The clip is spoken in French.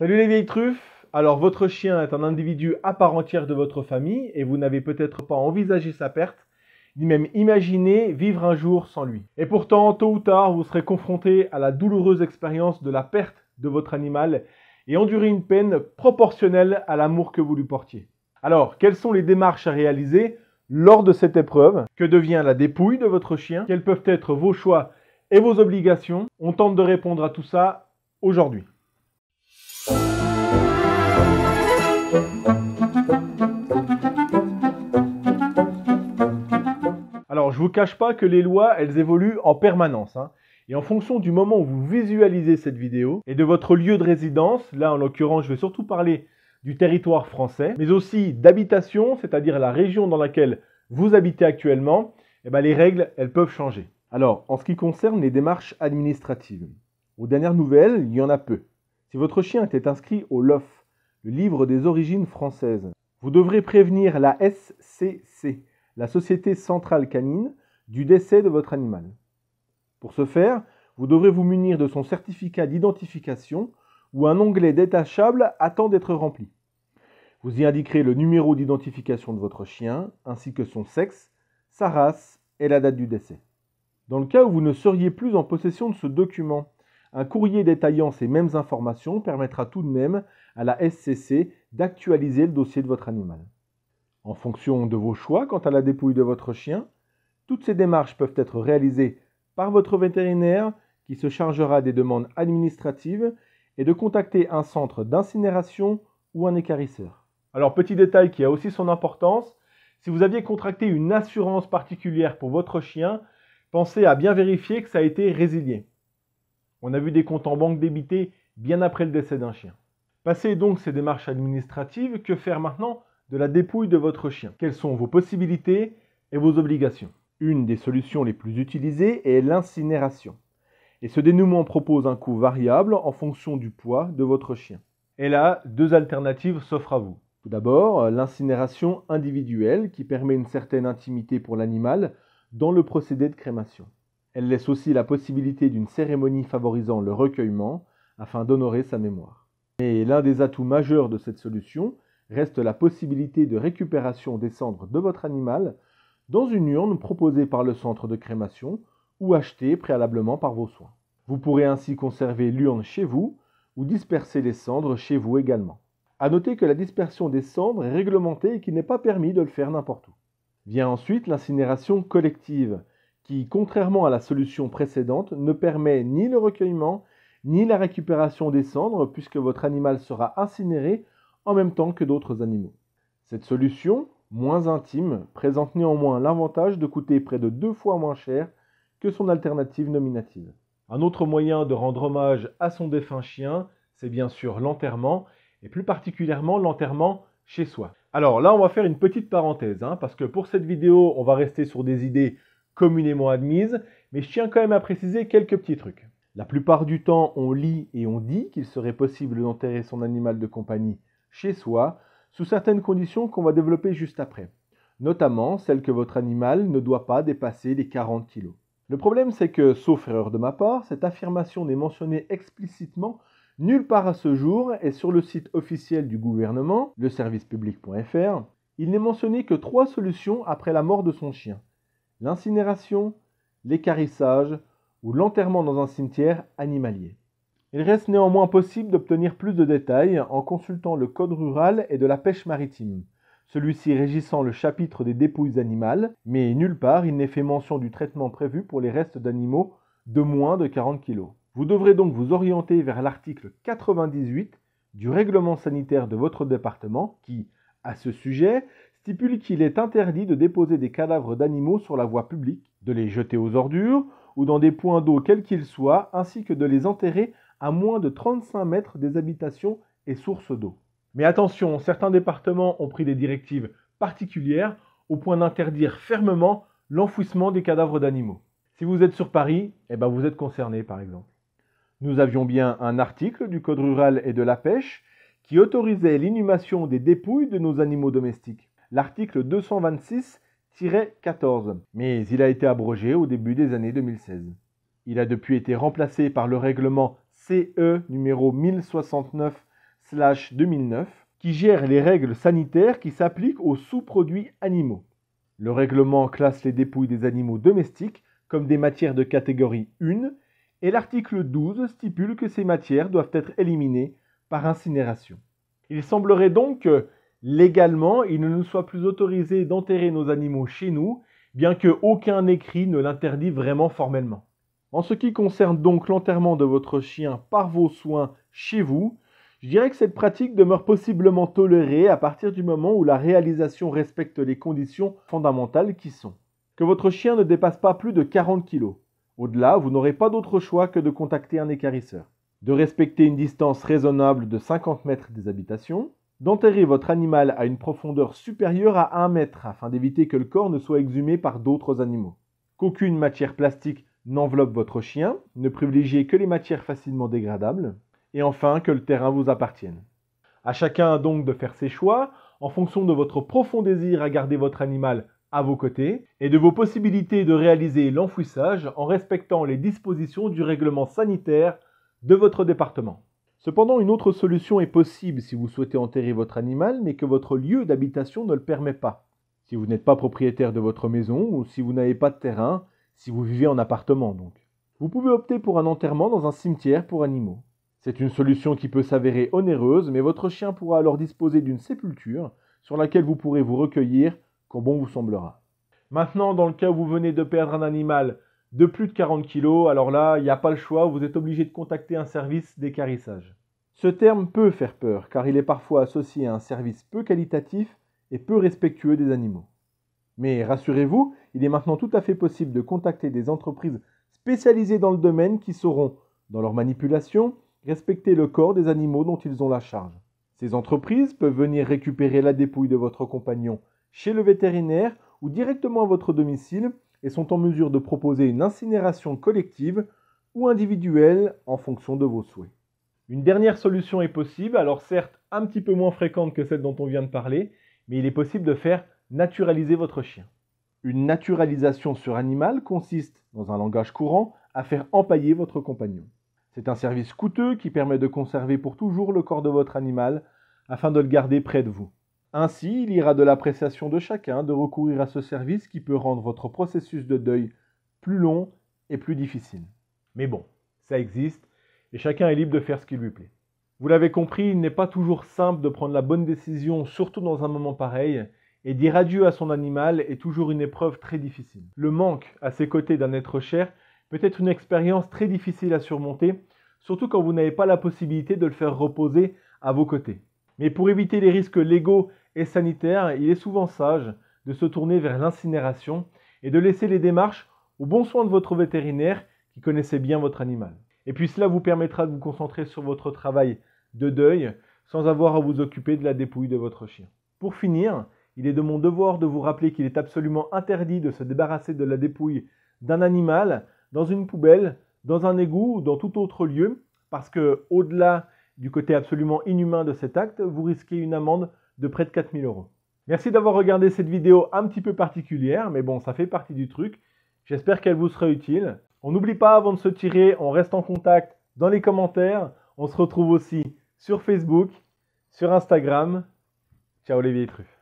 Salut les vieilles truffes Alors votre chien est un individu à part entière de votre famille et vous n'avez peut-être pas envisagé sa perte, ni même imaginé vivre un jour sans lui. Et pourtant, tôt ou tard, vous serez confronté à la douloureuse expérience de la perte de votre animal et endurer une peine proportionnelle à l'amour que vous lui portiez. Alors, quelles sont les démarches à réaliser lors de cette épreuve Que devient la dépouille de votre chien Quels peuvent être vos choix et vos obligations On tente de répondre à tout ça aujourd'hui. cache pas que les lois, elles évoluent en permanence. Hein. Et en fonction du moment où vous visualisez cette vidéo et de votre lieu de résidence, là en l'occurrence je vais surtout parler du territoire français, mais aussi d'habitation, c'est-à-dire la région dans laquelle vous habitez actuellement, et eh ben, les règles, elles peuvent changer. Alors, en ce qui concerne les démarches administratives, aux dernières nouvelles, il y en a peu. Si votre chien était inscrit au LOF, le livre des origines françaises, vous devrez prévenir la SCC, la Société Centrale Canine, du décès de votre animal. Pour ce faire, vous devrez vous munir de son certificat d'identification ou un onglet détachable attend d'être rempli. Vous y indiquerez le numéro d'identification de votre chien, ainsi que son sexe, sa race et la date du décès. Dans le cas où vous ne seriez plus en possession de ce document, un courrier détaillant ces mêmes informations permettra tout de même à la SCC d'actualiser le dossier de votre animal. En fonction de vos choix quant à la dépouille de votre chien, toutes ces démarches peuvent être réalisées par votre vétérinaire qui se chargera des demandes administratives et de contacter un centre d'incinération ou un écarisseur. Alors petit détail qui a aussi son importance, si vous aviez contracté une assurance particulière pour votre chien, pensez à bien vérifier que ça a été résilié. On a vu des comptes en banque débités bien après le décès d'un chien. Passez donc ces démarches administratives, que faire maintenant de la dépouille de votre chien Quelles sont vos possibilités et vos obligations une des solutions les plus utilisées est l'incinération. Et ce dénouement propose un coût variable en fonction du poids de votre chien. Et là, deux alternatives s'offrent à vous. Tout d'abord, l'incinération individuelle qui permet une certaine intimité pour l'animal dans le procédé de crémation. Elle laisse aussi la possibilité d'une cérémonie favorisant le recueillement afin d'honorer sa mémoire. Et l'un des atouts majeurs de cette solution reste la possibilité de récupération des cendres de votre animal dans une urne proposée par le centre de crémation ou achetée préalablement par vos soins. Vous pourrez ainsi conserver l'urne chez vous ou disperser les cendres chez vous également. A noter que la dispersion des cendres est réglementée et qu'il n'est pas permis de le faire n'importe où. Vient ensuite l'incinération collective, qui, contrairement à la solution précédente, ne permet ni le recueillement ni la récupération des cendres puisque votre animal sera incinéré en même temps que d'autres animaux. Cette solution, moins intime, présente néanmoins l'avantage de coûter près de deux fois moins cher que son alternative nominative. Un autre moyen de rendre hommage à son défunt chien, c'est bien sûr l'enterrement, et plus particulièrement l'enterrement chez soi. Alors là, on va faire une petite parenthèse, hein, parce que pour cette vidéo, on va rester sur des idées communément admises, mais je tiens quand même à préciser quelques petits trucs. La plupart du temps, on lit et on dit qu'il serait possible d'enterrer son animal de compagnie chez soi, sous certaines conditions qu'on va développer juste après, notamment celle que votre animal ne doit pas dépasser les 40 kg. Le problème c'est que, sauf erreur de ma part, cette affirmation n'est mentionnée explicitement nulle part à ce jour et sur le site officiel du gouvernement, le servicepublic.fr, il n'est mentionné que trois solutions après la mort de son chien. L'incinération, l'écarissage ou l'enterrement dans un cimetière animalier. Il reste néanmoins possible d'obtenir plus de détails en consultant le Code rural et de la pêche maritime, celui-ci régissant le chapitre des dépouilles animales, mais nulle part il n'est fait mention du traitement prévu pour les restes d'animaux de moins de 40 kg. Vous devrez donc vous orienter vers l'article 98 du règlement sanitaire de votre département qui, à ce sujet, stipule qu'il est interdit de déposer des cadavres d'animaux sur la voie publique, de les jeter aux ordures ou dans des points d'eau quels qu'ils soient, ainsi que de les enterrer à moins de 35 mètres des habitations et sources d'eau. Mais attention, certains départements ont pris des directives particulières au point d'interdire fermement l'enfouissement des cadavres d'animaux. Si vous êtes sur Paris, eh ben vous êtes concerné par exemple. Nous avions bien un article du Code rural et de la pêche qui autorisait l'inhumation des dépouilles de nos animaux domestiques, l'article 226-14, mais il a été abrogé au début des années 2016. Il a depuis été remplacé par le règlement CE numéro 1069-2009 qui gère les règles sanitaires qui s'appliquent aux sous-produits animaux. Le règlement classe les dépouilles des animaux domestiques comme des matières de catégorie 1 et l'article 12 stipule que ces matières doivent être éliminées par incinération. Il semblerait donc que, légalement, il ne nous soit plus autorisé d'enterrer nos animaux chez nous, bien que aucun écrit ne l'interdit vraiment formellement. En ce qui concerne donc l'enterrement de votre chien par vos soins chez vous, je dirais que cette pratique demeure possiblement tolérée à partir du moment où la réalisation respecte les conditions fondamentales qui sont que votre chien ne dépasse pas plus de 40 kg. Au-delà, vous n'aurez pas d'autre choix que de contacter un écarisseur, de respecter une distance raisonnable de 50 mètres des habitations, d'enterrer votre animal à une profondeur supérieure à 1 mètre afin d'éviter que le corps ne soit exhumé par d'autres animaux, qu'aucune matière plastique n'enveloppe votre chien, ne privilégiez que les matières facilement dégradables, et enfin que le terrain vous appartienne. A chacun donc de faire ses choix en fonction de votre profond désir à garder votre animal à vos côtés et de vos possibilités de réaliser l'enfouissage en respectant les dispositions du règlement sanitaire de votre département. Cependant, une autre solution est possible si vous souhaitez enterrer votre animal mais que votre lieu d'habitation ne le permet pas. Si vous n'êtes pas propriétaire de votre maison ou si vous n'avez pas de terrain, si vous vivez en appartement donc. Vous pouvez opter pour un enterrement dans un cimetière pour animaux. C'est une solution qui peut s'avérer onéreuse, mais votre chien pourra alors disposer d'une sépulture sur laquelle vous pourrez vous recueillir quand bon vous semblera. Maintenant, dans le cas où vous venez de perdre un animal de plus de 40 kg, alors là, il n'y a pas le choix, vous êtes obligé de contacter un service d'écarissage. Ce terme peut faire peur, car il est parfois associé à un service peu qualitatif et peu respectueux des animaux. Mais rassurez-vous, il est maintenant tout à fait possible de contacter des entreprises spécialisées dans le domaine qui sauront, dans leur manipulation, respecter le corps des animaux dont ils ont la charge. Ces entreprises peuvent venir récupérer la dépouille de votre compagnon chez le vétérinaire ou directement à votre domicile et sont en mesure de proposer une incinération collective ou individuelle en fonction de vos souhaits. Une dernière solution est possible, alors certes un petit peu moins fréquente que celle dont on vient de parler, mais il est possible de faire naturaliser votre chien. Une naturalisation sur animal consiste, dans un langage courant, à faire empailler votre compagnon. C'est un service coûteux qui permet de conserver pour toujours le corps de votre animal afin de le garder près de vous. Ainsi, il ira de l'appréciation de chacun de recourir à ce service qui peut rendre votre processus de deuil plus long et plus difficile. Mais bon, ça existe et chacun est libre de faire ce qui lui plaît. Vous l'avez compris, il n'est pas toujours simple de prendre la bonne décision, surtout dans un moment pareil, et dire adieu à son animal est toujours une épreuve très difficile. Le manque à ses côtés d'un être cher peut être une expérience très difficile à surmonter, surtout quand vous n'avez pas la possibilité de le faire reposer à vos côtés. Mais pour éviter les risques légaux et sanitaires, il est souvent sage de se tourner vers l'incinération et de laisser les démarches au bon soin de votre vétérinaire qui connaissait bien votre animal. Et puis cela vous permettra de vous concentrer sur votre travail de deuil sans avoir à vous occuper de la dépouille de votre chien. Pour finir, il est de mon devoir de vous rappeler qu'il est absolument interdit de se débarrasser de la dépouille d'un animal dans une poubelle, dans un égout ou dans tout autre lieu, parce que, au-delà du côté absolument inhumain de cet acte, vous risquez une amende de près de 4000 euros. Merci d'avoir regardé cette vidéo un petit peu particulière, mais bon, ça fait partie du truc. J'espère qu'elle vous sera utile. On n'oublie pas avant de se tirer, on reste en contact dans les commentaires. On se retrouve aussi sur Facebook, sur Instagram. Ciao les vieilles truffes.